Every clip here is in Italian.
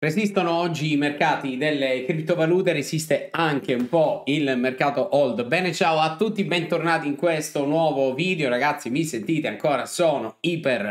Resistono oggi i mercati delle criptovalute, resiste anche un po' il mercato old. Bene, ciao a tutti, bentornati in questo nuovo video. Ragazzi, mi sentite ancora? Sono iper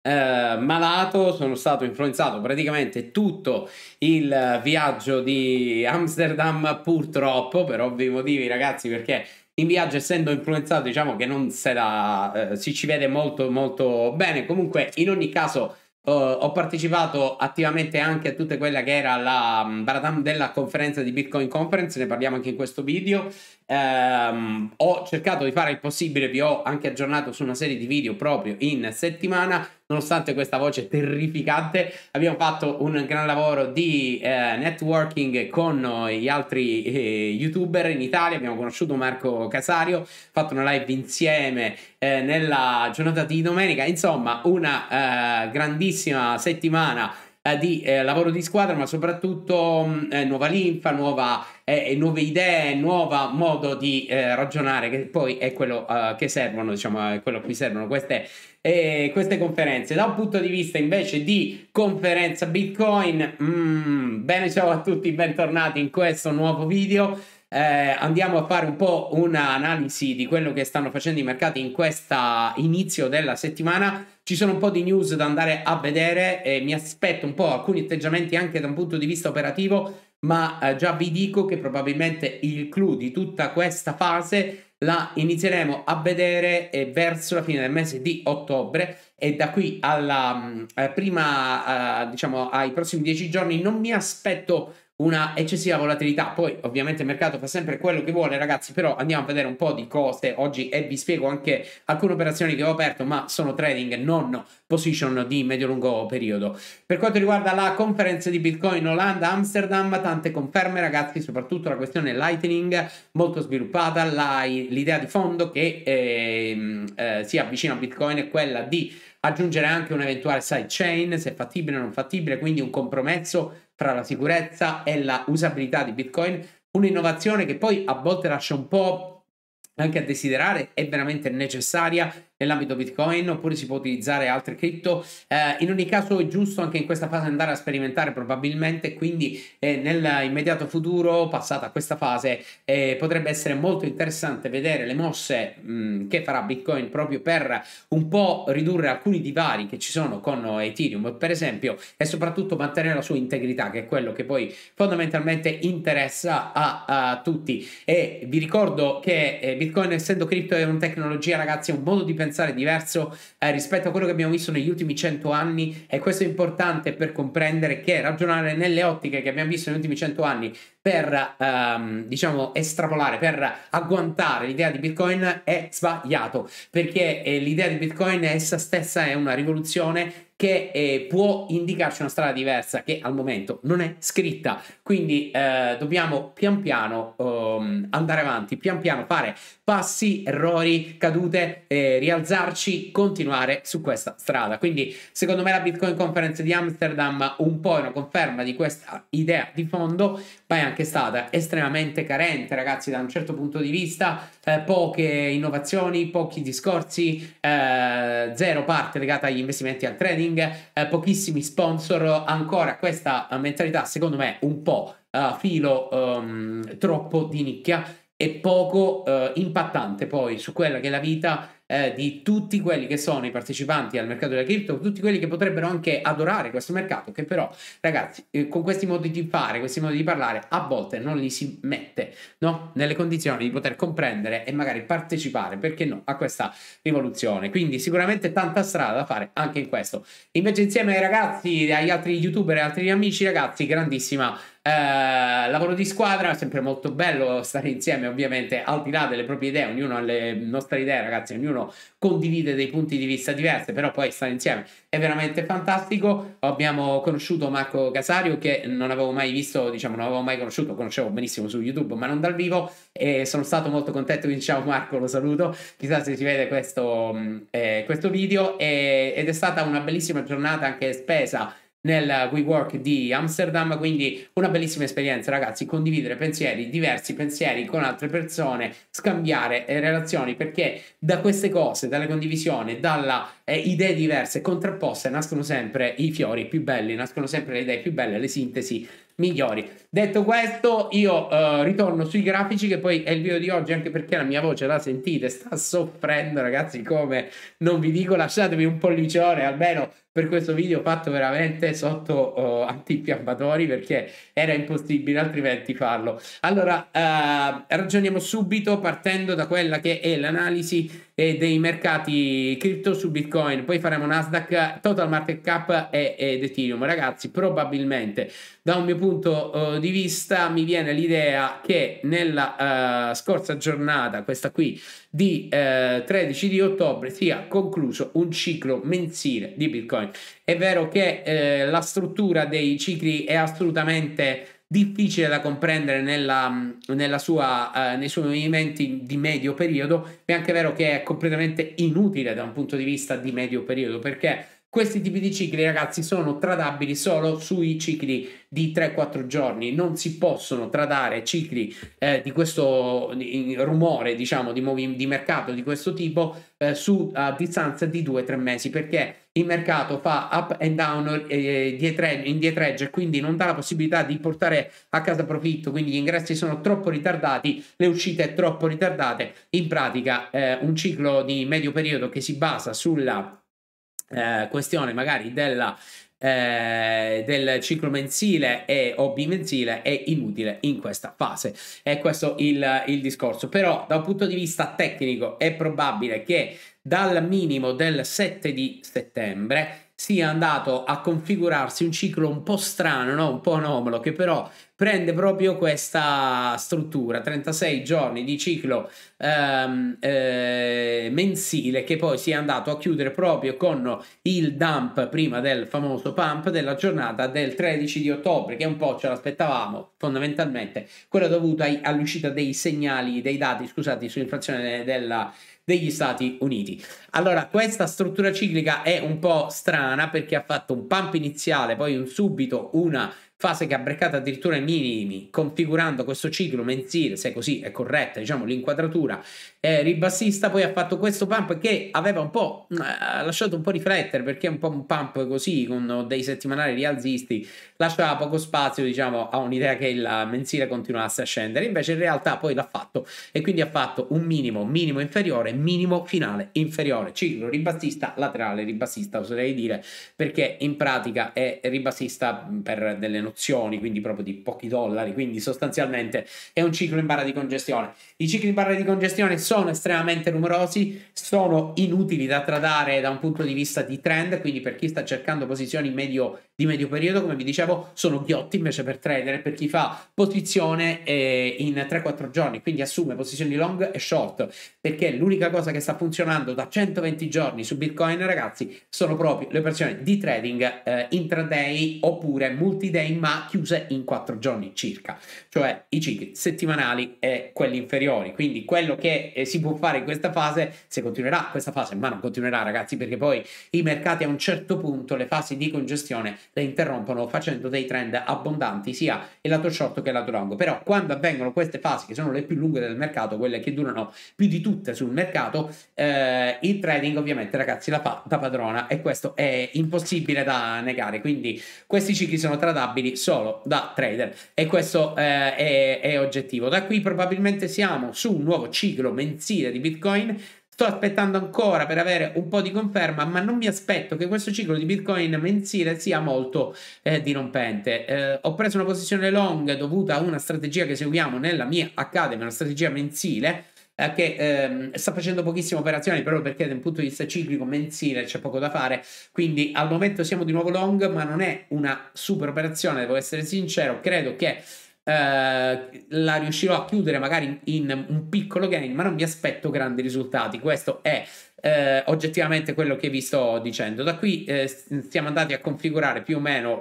eh, malato, sono stato influenzato praticamente tutto il viaggio di Amsterdam, purtroppo, per ovvi motivi, ragazzi, perché in viaggio essendo influenzato diciamo che non se eh, si ci vede molto molto bene comunque in ogni caso ho partecipato attivamente anche a tutta quella che era la mm, Baratam della conferenza di Bitcoin Conference, ne parliamo anche in questo video. Um, ho cercato di fare il possibile, vi ho anche aggiornato su una serie di video proprio in settimana nonostante questa voce terrificante, abbiamo fatto un gran lavoro di eh, networking con gli altri eh, youtuber in Italia, abbiamo conosciuto Marco Casario, fatto una live insieme eh, nella giornata di domenica, insomma una eh, grandissima settimana eh, di eh, lavoro di squadra, ma soprattutto mh, mm, eh, nuova linfa, nuova, eh, nuove idee, nuovo modo di ragionare, che poi è quello che servono, diciamo, è quello a cui servono queste, queste, conferenze. Da un punto di vista invece di conferenza Bitcoin, mm, bene ciao a tutti, bentornati in questo nuovo video eh, andiamo a fare un po' un'analisi di quello che stanno facendo i mercati in questo inizio della settimana. Ci sono un po' di news da andare a vedere e mi aspetto un po' alcuni atteggiamenti anche da un punto di vista operativo, ma eh, già vi dico che probabilmente il clou di tutta questa fase la inizieremo a vedere eh, verso la fine del mese di ottobre e da qui alla mm, eh, prima, eh, diciamo, ai prossimi dieci giorni non mi aspetto una eccessiva volatilità. Poi, ovviamente, il mercato fa sempre quello che vuole, ragazzi. Però andiamo a vedere un po' di cose oggi e vi spiego anche alcune operazioni che ho aperto, ma sono trading, non position di medio-lungo periodo. Per quanto riguarda la conferenza di Bitcoin Olanda, Amsterdam, tante conferme, ragazzi, soprattutto la questione Lightning molto sviluppata. l'idea di fondo che eh, eh, si avvicina a Bitcoin è quella di aggiungere anche un'eventuale sidechain se fattibile o non fattibile, quindi un compromesso tra la sicurezza e la usabilità di Bitcoin, un'innovazione che poi a volte lascia un po' anche a desiderare, è veramente necessaria nell'ambito Bitcoin oppure si può utilizzare altre cripto. Eh, in ogni caso è giusto anche in questa fase andare a sperimentare probabilmente, quindi eh, nell'immediato futuro, passata questa fase, eh, potrebbe essere molto interessante vedere le mosse mh, mm, che farà Bitcoin proprio per un po' ridurre alcuni divari che ci sono con Ethereum, per esempio, e soprattutto mantenere la sua integrità, che è quello che poi fondamentalmente interessa a, a tutti. E vi ricordo che eh, Bitcoin essendo cripto è una tecnologia, ragazzi, è un modo di pensare pensare diverso eh, rispetto a quello che abbiamo visto negli ultimi 100 anni e questo è importante per comprendere che ragionare nelle ottiche che abbiamo visto negli ultimi 100 anni per ehm, diciamo estrapolare, per agguantare l'idea di Bitcoin è sbagliato perché eh, l'idea di Bitcoin essa stessa è una rivoluzione che eh, può indicarci una strada diversa che al momento non è scritta. Quindi eh, dobbiamo pian piano um, andare avanti, pian piano fare passi, errori, cadute, eh, rialzarci, continuare su questa strada. Quindi secondo me la Bitcoin Conference di Amsterdam un po' è una conferma di questa idea di fondo, ma è anche stata estremamente carente, ragazzi, da un certo punto di vista, eh, poche innovazioni, pochi discorsi, eh, zero parte legata agli investimenti e al trading, eh, pochissimi sponsor, ancora questa mentalità secondo me un po' eh, filo um, troppo di nicchia e poco eh, impattante poi su quella che è la vita eh, di tutti quelli che sono i partecipanti al mercato della cripto, tutti quelli che potrebbero anche adorare questo mercato, che però ragazzi eh, con questi modi di fare, questi modi di parlare a volte non li si mette no? nelle condizioni di poter comprendere e magari partecipare, perché no, a questa rivoluzione. Quindi sicuramente tanta strada da fare anche in questo. Invece insieme ai ragazzi, agli altri youtuber e altri amici ragazzi, grandissima eh, lavoro di squadra, è sempre molto bello stare insieme, ovviamente, al di là delle proprie idee, ognuno ha le nostre idee, ragazzi, ognuno condivide dei punti di vista diversi, però poi stare insieme è veramente fantastico. Abbiamo conosciuto Marco Casario che non avevo mai visto, diciamo, non avevo mai conosciuto, conoscevo benissimo su YouTube, ma non dal vivo e sono stato molto contento, quindi ciao Marco, lo saluto. Chissà se si vede questo, mm, eh, questo video e, ed è stata una bellissima giornata anche spesa nel WeWork di Amsterdam, quindi una bellissima esperienza ragazzi, condividere pensieri, diversi pensieri con altre persone, scambiare eh, relazioni perché da queste cose, dalla condivisione, dalle eh, idee diverse contrapposte nascono sempre i fiori più belli, nascono sempre le idee più belle, le sintesi migliori. Detto questo, io eh, ritorno sui grafici che poi è il video di oggi anche perché la mia voce la sentite sta soffrendo ragazzi come non vi dico lasciatemi un pollicione almeno per questo video fatto veramente sotto uh, oh, antifiammatori perché era impossibile altrimenti farlo. Allora, uh, ragioniamo subito partendo da quella che è l'analisi eh, dei mercati cripto su Bitcoin, poi faremo Nasdaq, Total Market Cap e, ed Ethereum. Ragazzi, probabilmente da un mio punto uh, di vista mi viene l'idea che nella eh, scorsa giornata, questa qui di 13 eh, di ottobre, sia concluso un ciclo mensile di Bitcoin. Bitcoin. È vero che eh, la struttura dei cicli è assolutamente difficile da comprendere nella, nella sua, eh, nei suoi movimenti di medio periodo, ma è anche vero che è completamente inutile da un punto di vista di medio periodo perché questi tipi di cicli, ragazzi, sono tradabili solo sui cicli di 3-4 giorni. Non si possono tradare cicli eh, di questo rumore, diciamo, di, movi- di, mercato di questo tipo eh, su a distanza di 2-3 mesi perché il mercato fa up and down eh, dietre, in e quindi non dà la possibilità di portare a casa profitto, quindi gli ingressi sono troppo ritardati, le uscite troppo ritardate. In pratica eh, un ciclo di medio periodo che si basa sulla eh, questione magari della, eh, del ciclo mensile e, o bimensile è inutile in questa fase. È questo il, il discorso. Però da un punto di vista tecnico è probabile che dal minimo del 7 di settembre sia andato a configurarsi un ciclo un po' strano, no? un po' anomalo, che però prende proprio questa struttura, 36 giorni di ciclo ehm, eh, mensile che poi si è andato a chiudere proprio con il dump prima del famoso pump della giornata del 13 di ottobre, che un po' ce l'aspettavamo fondamentalmente, quella dovuta ai, all'uscita dei segnali, dei dati, scusate, sull'inflazione della degli Stati Uniti. Allora, questa struttura ciclica è un po' strana perché ha fatto un pump iniziale, poi un subito una fase che ha breccato addirittura i minimi, configurando questo ciclo mensile, se così è corretta, diciamo, l'inquadratura eh, ribassista, poi ha fatto questo pump che aveva un po' eh, lasciato un po' riflettere, perché un po' un pump così, con dei settimanali rialzisti, lasciava poco spazio, diciamo, a un'idea che il mensile continuasse a scendere, invece in realtà poi l'ha fatto, e quindi ha fatto un minimo, minimo inferiore, minimo finale inferiore, ciclo ribassista, laterale ribassista, oserei dire, perché in pratica è ribassista per delle notizie opzioni, quindi proprio di pochi dollari, quindi sostanzialmente è un ciclo in barra di congestione. I cicli in barra di congestione sono estremamente numerosi, sono inutili da tradare da un punto di vista di trend, quindi per chi sta cercando posizioni medio di medio periodo, come vi dicevo, sono ghiotti invece per trader per chi fa posizione eh, in 3-4 giorni, quindi assume posizioni long e short, perché l'unica cosa che sta funzionando da 120 giorni su Bitcoin, ragazzi, sono proprio le operazioni di trading eh, intraday oppure multiday, ma chiuse in 4 giorni circa, cioè i cicli settimanali e quelli inferiori. Quindi quello che eh, si può fare in questa fase, se continuerà questa fase, ma non continuerà, ragazzi, perché poi i mercati a un certo punto, le fasi di congestione le interrompono facendo dei trend abbondanti sia il lato short che il lato long. Però quando avvengono queste fasi, che sono le più lunghe del mercato, quelle che durano più di tutte sul mercato, eh, il trading ovviamente ragazzi la fa da padrona e questo è impossibile da negare. Quindi questi cicli sono tradabili solo da trader e questo eh, è, è oggettivo. Da qui probabilmente siamo su un nuovo ciclo mensile di Bitcoin Sto aspettando ancora per avere un po' di conferma, ma non mi aspetto che questo ciclo di Bitcoin mensile sia molto eh, dirompente. Eh, ho preso una posizione long dovuta a una strategia che seguiamo nella mia Academy, una strategia mensile eh, che ehm, sta facendo pochissime operazioni proprio perché da un punto di vista ciclico mensile c'è poco da fare quindi al momento siamo di nuovo long ma non è una super operazione devo essere sincero credo che eh, la riuscirò a chiudere magari in, in un piccolo gain, ma non mi aspetto grandi risultati. Questo è eh, oggettivamente quello che vi sto dicendo. Da qui eh, siamo andati a configurare più o meno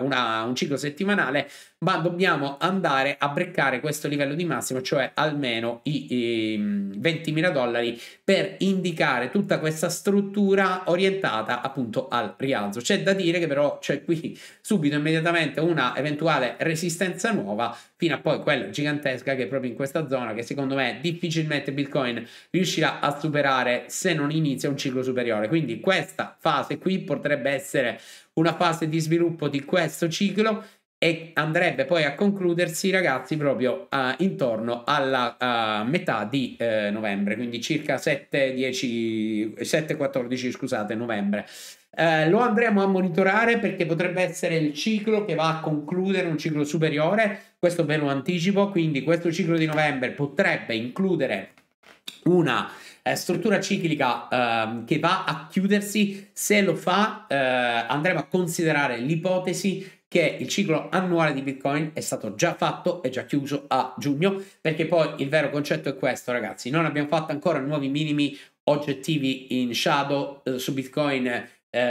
una, un ciclo settimanale, ma dobbiamo andare a breccare questo livello di massimo, cioè almeno i, i 20.000 dollari, per indicare tutta questa struttura orientata appunto al rialzo. C'è da dire che però c'è qui subito immediatamente una eventuale resistenza nuova, fino a poi quella gigantesca che è proprio in questa zona, che secondo me difficilmente Bitcoin riuscirà a superare se non inizia un ciclo superiore. Quindi questa fase qui potrebbe essere una fase di sviluppo di questo ciclo e andrebbe poi a concludersi ragazzi proprio uh, intorno alla uh, metà di uh, novembre quindi circa 7-14 scusate novembre lo andremo a monitorare perché potrebbe essere il ciclo che va a concludere un ciclo superiore questo ve lo anticipo quindi questo ciclo di novembre potrebbe includere una eh, struttura ciclica uh, che va a chiudersi, se lo fa uh, andremo a considerare l'ipotesi che il ciclo annuale di Bitcoin è stato già fatto, è già chiuso a giugno, perché poi il vero concetto è questo ragazzi, non abbiamo fatto ancora nuovi minimi oggettivi in shadow uh, su Bitcoin,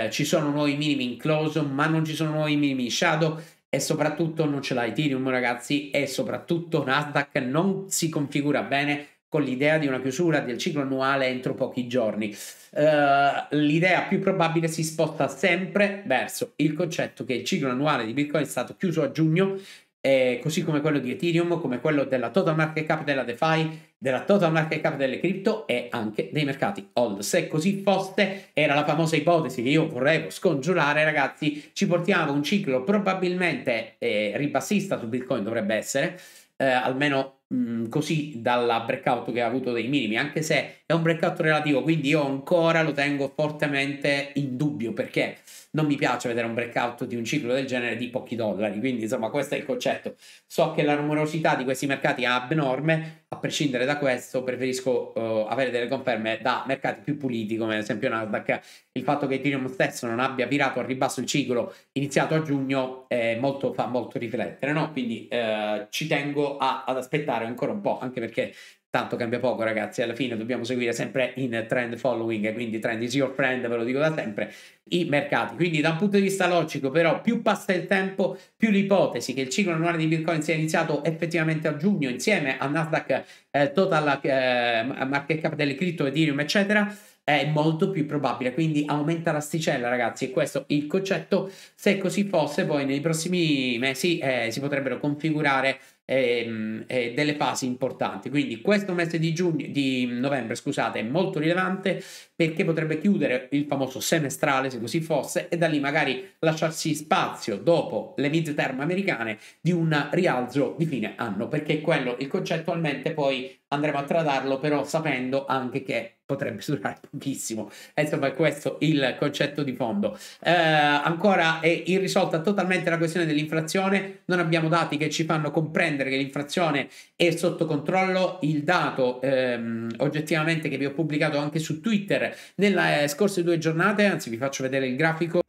ci sono nuovi minimi in close, ma non ci sono nuovi minimi in shadow, e soprattutto non ce l'ha Ethereum ragazzi e soprattutto Nasdaq non si configura bene con l'idea di una chiusura del ciclo annuale entro pochi giorni. Uh, l'idea più probabile si sposta sempre verso il concetto che il ciclo annuale di Bitcoin è stato chiuso a giugno, eh, così come quello di Ethereum, come quello della total market cap della DeFi, della total market cap delle cripto e anche dei mercati hold. Se così fosse, era la famosa ipotesi che io vorrei scongiurare, ragazzi, ci portiamo un ciclo probabilmente eh, ribassista su Bitcoin dovrebbe essere, eh, almeno mh, mm, così dalla breakout che ha avuto dei minimi, anche se è un breakout relativo, quindi io ancora lo tengo fortemente in dubbio perché non mi piace vedere un breakout di un ciclo del genere di pochi dollari, quindi insomma questo è il concetto. So che la numerosità di questi mercati è abnorme, a prescindere da questo, preferisco uh, avere delle conferme da mercati più puliti, come ad esempio Nasdaq. Il fatto che Ethereum stesso non abbia virato al ribasso il ciclo iniziato a giugno eh, molto, fa molto riflettere, no? Quindi eh, ci tengo a, ad aspettare ancora un po', anche perché tanto cambia poco ragazzi, alla fine dobbiamo seguire sempre in trend following, quindi trend is your friend, ve lo dico da sempre, i mercati. Quindi da un punto di vista logico però più passa il tempo, più l'ipotesi che il ciclo annuale di Bitcoin sia iniziato effettivamente a giugno insieme a Nasdaq eh, Total eh, Market Cap delle cripto, Ethereum eccetera, è molto più probabile, quindi aumenta l'asticella ragazzi e questo è il concetto, se così fosse poi nei prossimi mesi eh, si potrebbero configurare e, ehm, e eh, delle fasi importanti. Quindi questo mese di, giugno, di novembre scusate, è molto rilevante perché potrebbe chiudere il famoso semestrale se così fosse e da lì magari lasciarsi spazio dopo le mid-term americane di un rialzo di fine anno perché quello il concettualmente poi andremo a tradarlo però sapendo anche che potrebbe durare pochissimo. Eh, insomma, questo il concetto di fondo. Eh, ancora è irrisolta totalmente la questione dell'inflazione. Non abbiamo dati che ci fanno comprendere che l'inflazione è sotto controllo. Il dato ehm, oggettivamente che vi ho pubblicato anche su Twitter nelle eh, scorse due giornate, anzi vi faccio vedere il grafico.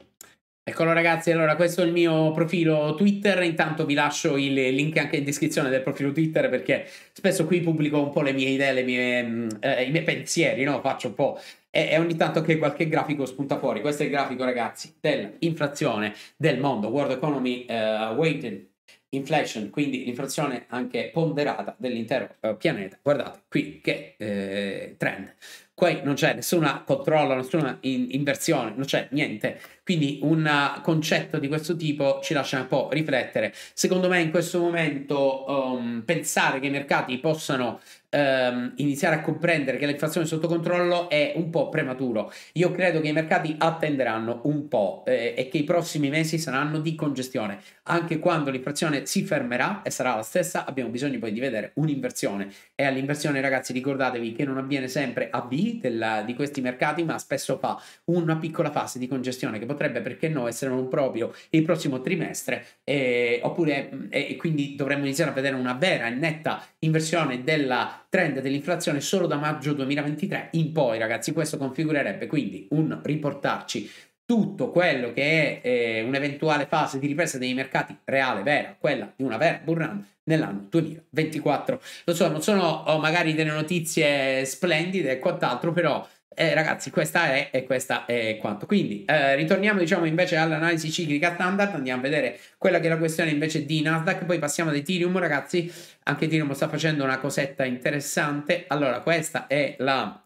Eccolo ragazzi, allora questo è il mio profilo Twitter, intanto vi lascio il link anche in descrizione del profilo Twitter perché spesso qui pubblico un po' le mie idee, le mie, eh, i miei pensieri, no? faccio un po' e, ogni tanto che qualche grafico spunta fuori. Questo è il grafico, ragazzi, dell'inflazione del mondo, World Economy uh, eh, Weighted inflation, quindi l'inflazione anche ponderata dell'intero eh, pianeta. Guardate qui che eh, trend. Qui non c'è nessuna controllo, nessuna in- inversione, non c'è niente. Quindi un eh, concetto di questo tipo ci lascia un po' riflettere. Secondo me in questo momento um, pensare che i mercati possano ehm, iniziare a comprendere che l'inflazione è sotto controllo è un po' prematuro. Io credo che i mercati attenderanno un po' eh, e che i prossimi mesi saranno di congestione. Anche quando l'inflazione si fermerà e sarà la stessa, abbiamo bisogno poi di vedere un'inversione. E all'inversione, ragazzi, ricordatevi che non avviene sempre a B della, di questi mercati, ma spesso fa una piccola fase di congestione che potrebbe, perché no, essere non proprio il prossimo trimestre, eh, oppure eh, quindi dovremmo iniziare a vedere una vera e netta inversione della trend dell'inflazione solo da maggio 2023 in poi, ragazzi. Questo configurerebbe quindi un riportarci tutto quello che è eh, un'eventuale fase di ripresa dei mercati reale, vera, quella di una vera bull run nell'anno 2024. Lo so, non sono oh, magari delle notizie splendide e quant'altro, però eh, ragazzi, questa è e questa è quanto. Quindi eh, ritorniamo diciamo invece all'analisi ciclica standard, andiamo a vedere quella che è la questione invece di Nasdaq, poi passiamo ad Ethereum, ragazzi. Anche Ethereum sta facendo una cosetta interessante. Allora, questa è la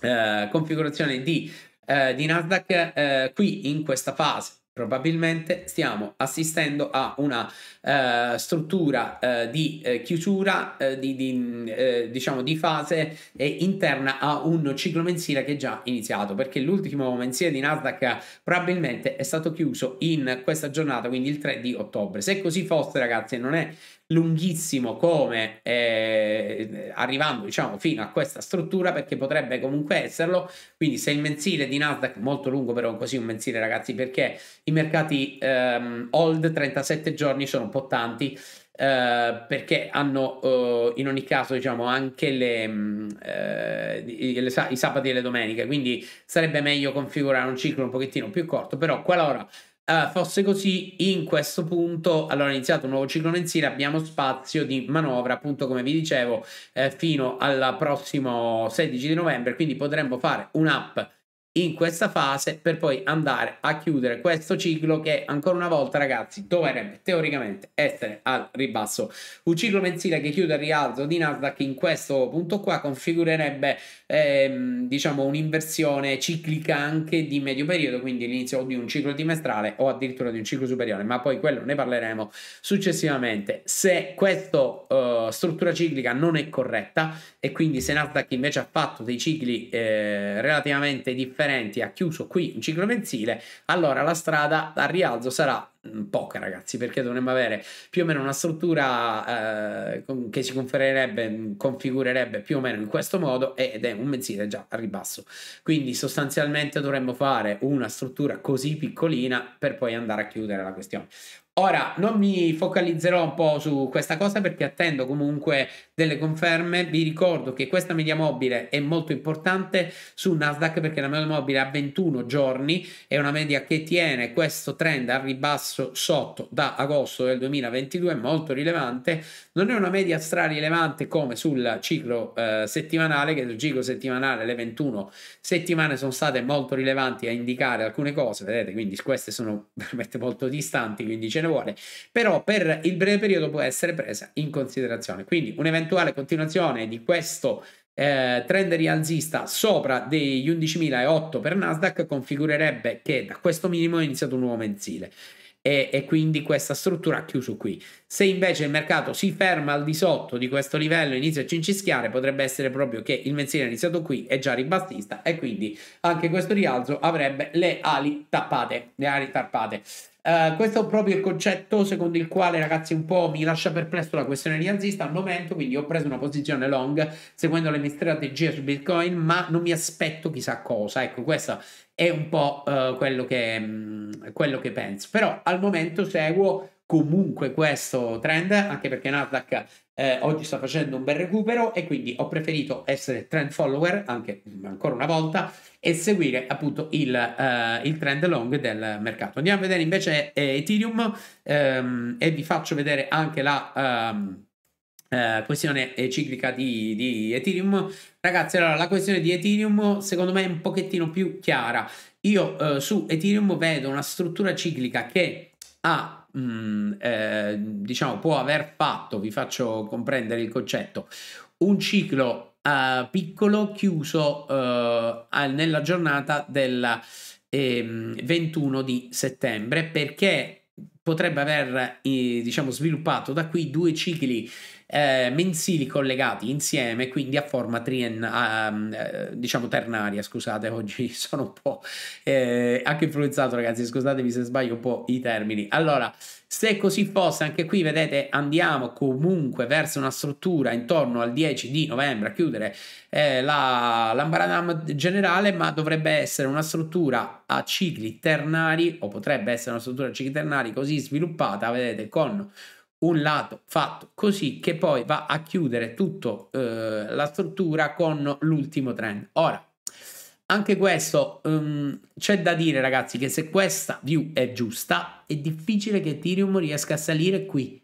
eh, configurazione di, eh, di Nasdaq eh, qui in questa fase Probabilmente stiamo assistendo a una eh, struttura eh, di eh, chiusura, eh, di, di eh, diciamo di fase interna a un ciclo mensile che è già iniziato, perché l'ultimo mensile di Nasdaq probabilmente è stato chiuso in questa giornata, quindi il 3 di ottobre. Se così fosse, ragazzi, non è lunghissimo come eh, arrivando diciamo fino a questa struttura perché potrebbe comunque esserlo quindi se il mensile di Nasdaq molto lungo però così un mensile ragazzi perché i mercati ehm, old 37 giorni sono un po' tanti Uh, perché hanno uh, in ogni caso diciamo anche le, uh, le, i, sabati e le domeniche quindi sarebbe meglio configurare un ciclo un pochettino più corto però qualora uh, fosse così, in questo punto, allora è iniziato un nuovo ciclo mensile, abbiamo spazio di manovra, appunto come vi dicevo, eh, fino al prossimo 16 di novembre, quindi potremmo fare un'app in questa fase per poi andare a chiudere questo ciclo che ancora una volta ragazzi dovrebbe teoricamente essere al ribasso un ciclo mensile che chiude il rialzo di Nasdaq in questo punto qua configurerebbe ehm, diciamo un'inversione ciclica anche di medio periodo, quindi l'inizio di un ciclo trimestrale o addirittura di un ciclo superiore, ma poi quello ne parleremo successivamente. Se questa uh, eh, struttura ciclica non è corretta e quindi se Nasdaq invece ha fatto dei cicli eh, relativamente differenti, ha chiuso qui un ciclo mensile, allora la strada al rialzo sarà Mm, poca ragazzi perché dovremmo avere più o meno una struttura eh, che si mm, configurerebbe più o meno in questo modo ed è un mensile già a ribasso quindi sostanzialmente dovremmo fare una struttura così piccolina per poi andare a chiudere la questione Ora non mi focalizzerò un po' su questa cosa perché attendo comunque delle conferme. Vi ricordo che questa media mobile è molto importante su Nasdaq perché la media mobile ha 21 giorni, è una media che tiene questo trend al ribasso sotto da agosto del 2022, molto rilevante. Non è una media stra rilevante come sul ciclo eh, settimanale, che sul ciclo settimanale le 21 settimane sono state molto rilevanti a indicare alcune cose, vedete, quindi queste sono veramente molto distanti, quindi ce ne vuole, però per il breve periodo può essere presa in considerazione. Quindi un'eventuale continuazione di questo eh, trend rialzista sopra degli 11.008 per Nasdaq configurerebbe che da questo minimo è iniziato un nuovo mensile e, e quindi questa struttura ha chiuso qui. Se invece il mercato si ferma al di sotto di questo livello e inizia a cincischiare, potrebbe essere proprio che il mensile è iniziato qui, è già ribattista e quindi anche questo rialzo avrebbe le ali tappate. Le ali tappate. Uh, questo è proprio il concetto secondo il quale, ragazzi, un po' mi lascia perplesso la questione rialzista al momento. Quindi, ho preso una posizione long seguendo le mie strategie su Bitcoin, ma non mi aspetto chissà cosa. Ecco, questo è un po' uh, quello, che, mh, mm, quello che penso. Però al momento seguo comunque questo trend, anche perché Nasdaq eh, oggi sta facendo un bel recupero e quindi ho preferito essere trend follower anche ancora una volta e seguire appunto il, eh, il trend long del mercato. Andiamo a vedere invece eh, Ethereum ehm, e vi faccio vedere anche la... Ehm, eh, questione eh, ciclica di, di, Ethereum ragazzi allora la questione di Ethereum secondo me è un pochettino più chiara io eh, su Ethereum vedo una struttura ciclica che ha mh, mm, eh, diciamo, può aver fatto, vi faccio comprendere il concetto, un ciclo eh, piccolo chiuso eh, nella giornata del 21 ehm, di settembre perché potrebbe aver eh, diciamo, sviluppato da qui due cicli eh, mensili collegati insieme, quindi a forma triennale, mm, eh, diciamo ternaria, scusate, oggi sono un po' eh, anche influenzato ragazzi, Scusatemi se sbaglio un po' i termini. Allora, se così fosse, anche qui vedete, andiamo comunque verso una struttura intorno al 10 di novembre a chiudere eh, la l'ambaradam generale, ma dovrebbe essere una struttura a cicli ternari o potrebbe essere una struttura a cicli ternari così sviluppata, vedete, con un lato fatto così che poi va a chiudere tutta eh, la struttura con l'ultimo trend. Ora, anche questo um, c'è da dire ragazzi che se questa view è giusta è difficile che Ethereum riesca a salire qui.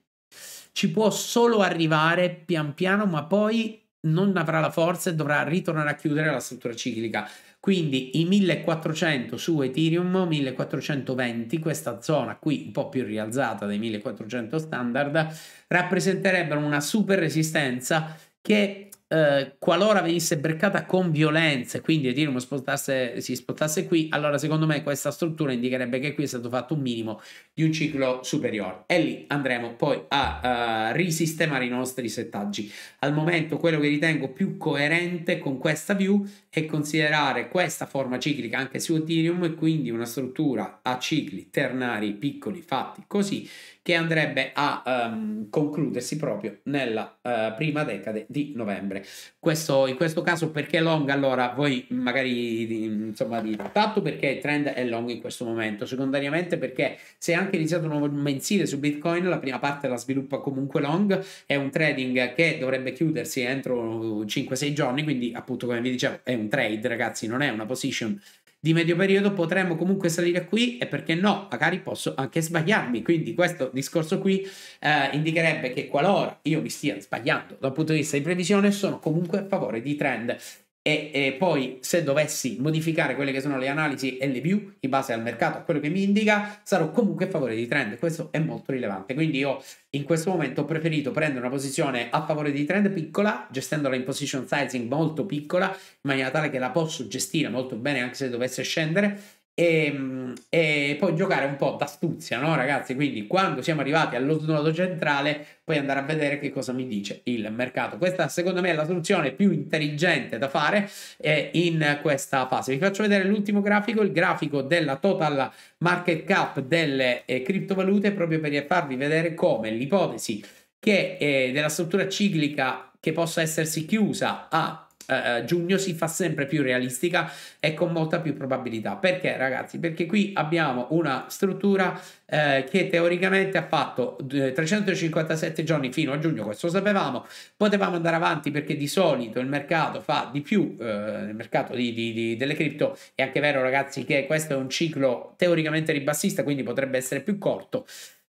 Ci può solo arrivare pian piano ma poi non avrà la forza e dovrà ritornare a chiudere la struttura ciclica. Quindi i 1400 su Ethereum, 1420, questa zona qui un po' più rialzata dei 1400 standard, rappresenterebbero una super resistenza che eh, qualora venisse breccata con violenze, quindi Ethereum spostasse, si spostasse qui, allora secondo me questa struttura indicherebbe che qui è stato fatto un minimo di un ciclo superiore e lì andremo poi a uh, risistemare i nostri settaggi. Al momento quello che ritengo più coerente con questa view e considerare questa forma ciclica anche su Ethereum e quindi una struttura a cicli ternari piccoli fatti così che andrebbe a um, concludersi proprio nella uh, prima decade di novembre. Questo, in questo caso perché long? Allora voi magari mm, insomma dite tanto perché il trend è long in questo momento, secondariamente perché se è anche iniziato un nuovo mensile su Bitcoin la prima parte la sviluppa comunque long, è un trading che dovrebbe chiudersi entro 5-6 giorni, quindi appunto come vi dicevo è un un trade, ragazzi, non è una position di medio periodo, potremmo comunque salire qui e perché no, magari posso anche sbagliarmi. Quindi questo discorso qui eh, indicherebbe che qualora io mi stia sbagliando dal punto di vista di previsione, sono comunque a favore di trend e, e, poi se dovessi modificare quelle che sono le analisi e le view in base al mercato, a quello che mi indica, sarò comunque a favore di trend. Questo è molto rilevante. Quindi io in questo momento ho preferito prendere una posizione a favore di trend piccola, gestendola in position sizing molto piccola, in maniera tale che la posso gestire molto bene anche se dovesse scendere e, ehm, e, poi giocare un po' d'astuzia, no ragazzi? Quindi quando siamo arrivati allo snodo centrale, poi andare a vedere che cosa mi dice il mercato. Questa secondo me è la soluzione più intelligente da fare eh, in questa fase. Vi faccio vedere l'ultimo grafico, il grafico della total market cap delle eh, criptovalute, proprio per farvi vedere come l'ipotesi che eh, della struttura ciclica che possa essersi chiusa a eh, eh, giugno si fa sempre più realistica e con molta più probabilità. Perché ragazzi? Perché qui abbiamo una struttura eh, che teoricamente ha fatto 357 eh, giorni fino a giugno, questo sapevamo, potevamo andare avanti perché di solito il mercato fa di più, eh, il mercato di, di, di, delle cripto è anche vero ragazzi che questo è un ciclo teoricamente ribassista, quindi potrebbe essere più corto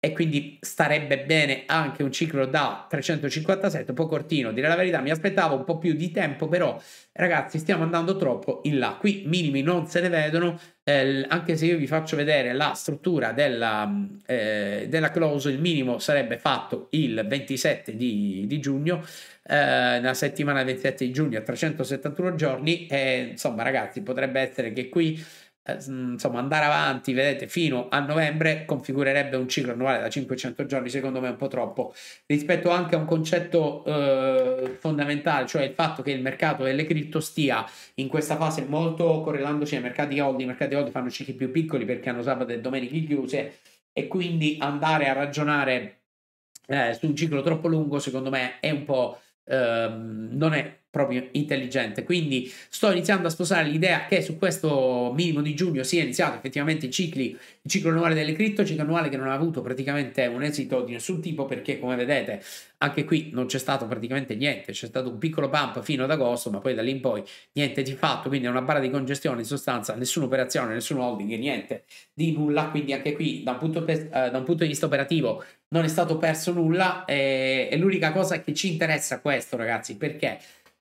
e quindi starebbe bene anche un ciclo da 357, un po' cortino, dire la verità, mi aspettavo un po' più di tempo, però ragazzi stiamo andando troppo in là, qui minimi non se ne vedono, eh, anche se io vi faccio vedere la struttura della, eh, della close, il minimo sarebbe fatto il 27 di, di giugno, eh, nella settimana 27 di giugno a 371 giorni, e insomma ragazzi potrebbe essere che qui eh, insomma, andare avanti, vedete, fino a novembre configurerebbe un ciclo annuale da 500 giorni, secondo me è un po' troppo, rispetto anche a un concetto eh, fondamentale, cioè il fatto che il mercato delle cripto stia in questa fase molto correlandoci ai mercati old, i mercati old fanno cicli più piccoli perché hanno sabato e domenica chiuse e quindi andare a ragionare eh, su un ciclo troppo lungo, secondo me è un po'... Ehm, non è proprio intelligente. Quindi sto iniziando a sposare l'idea che su questo minimo di giugno sia iniziato effettivamente i cicli, il ciclo annuale delle cripto, ciclo annuale che non ha avuto praticamente un esito di nessun tipo perché come vedete anche qui non c'è stato praticamente niente, c'è stato un piccolo pump fino ad agosto ma poi da lì in poi niente di fatto, quindi è una barra di congestione in sostanza, nessuna operazione, nessun holding, niente di nulla, quindi anche qui da un punto, eh, da un punto di vista operativo non è stato perso nulla e, eh, e l'unica cosa che ci interessa questo ragazzi perché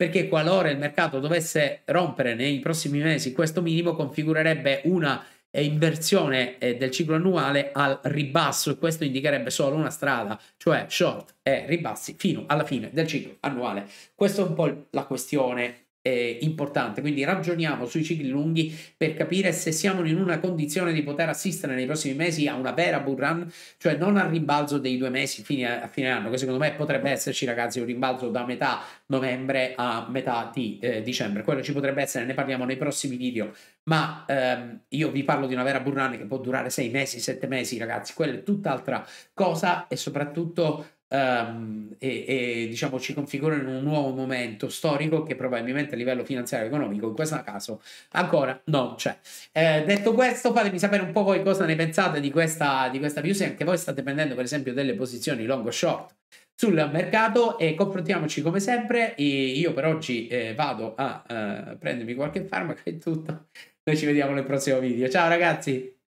perché qualora il mercato dovesse rompere nei prossimi mesi questo minimo configurerebbe una eh, inversione eh, del ciclo annuale al ribasso e questo indicherebbe solo una strada, cioè short e ribassi fino alla fine del ciclo annuale. Questa è un po' la questione eh, importante. Quindi ragioniamo sui cicli lunghi per capire se siamo in una condizione di poter assistere nei prossimi mesi a una vera bull run, cioè non al rimbalzo dei due mesi fine a, fine anno, che secondo me potrebbe esserci, ragazzi, un rimbalzo da metà novembre a metà di eh, dicembre. Quello ci potrebbe essere, ne parliamo nei prossimi video. Ma ehm, io vi parlo di una vera bull run che può durare sei mesi, sette mesi, ragazzi. Quella è tutt'altra cosa e soprattutto um, e, e, diciamo ci configurano in un nuovo momento storico che probabilmente a livello finanziario e economico in questo caso ancora non c'è. Eh, detto questo, fatemi sapere un po' voi cosa ne pensate di questa, di questa view, se anche voi state prendendo per esempio delle posizioni long o short sul mercato e confrontiamoci come sempre. E io per oggi eh, vado a eh, prendermi qualche farmaco e tutto. Noi ci vediamo nel prossimo video. Ciao ragazzi!